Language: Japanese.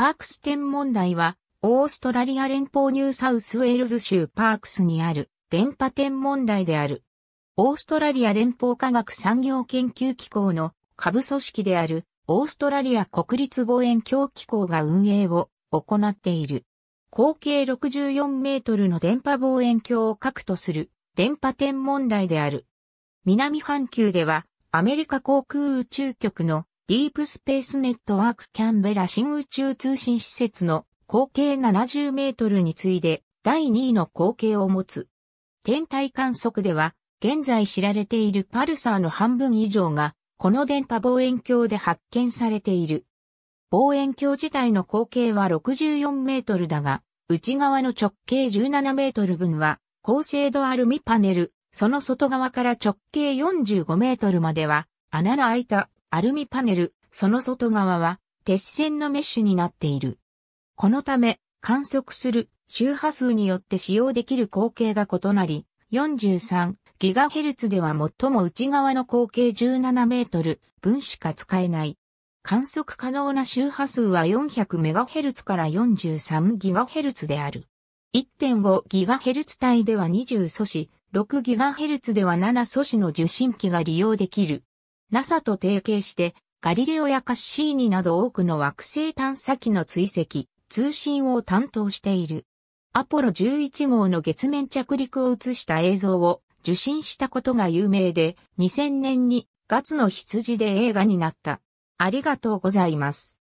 パークス天文台は、オーストラリア連邦ニューサウスウェールズ州パークスにある電波天文台である。オーストラリア連邦科学産業研究機構の下部組織であるオーストラリア国立望遠鏡機構が運営を行っている。口径64メートルの電波望遠鏡を核とする電波天文台である。南半球ではアメリカ航空宇宙局のディープスペースネットワークキャンベラ新宇宙通信施設の口径70メートルに次いで第2位の口径を持つ。天体観測では、現在知られているパルサーの半分以上が、この電波望遠鏡で発見されている。望遠鏡自体の口径は64メートルだが、内側の直径17メートル分は、高精度アルミパネル、その外側から直径45メートルまでは、穴の開いたアルミパネル、その外側は鉄線のメッシュになっている。このため、観測する周波数によって使用できる光景が異なり、43GHz では最も内側の光景17メートル分しか使えない。観測可能な周波数は 400MHz から 43GHz である。1.5GHz 帯では20素子、6GHz では7素子の受信機が利用できる。NASA と提携して、ガリレオやカッシーニなど多くの惑星探査機の追跡、通信を担当している。アポロ11号の月面着陸を映した映像を受信したことが有名で、2000年にガツの羊で映画になった。ありがとうございます。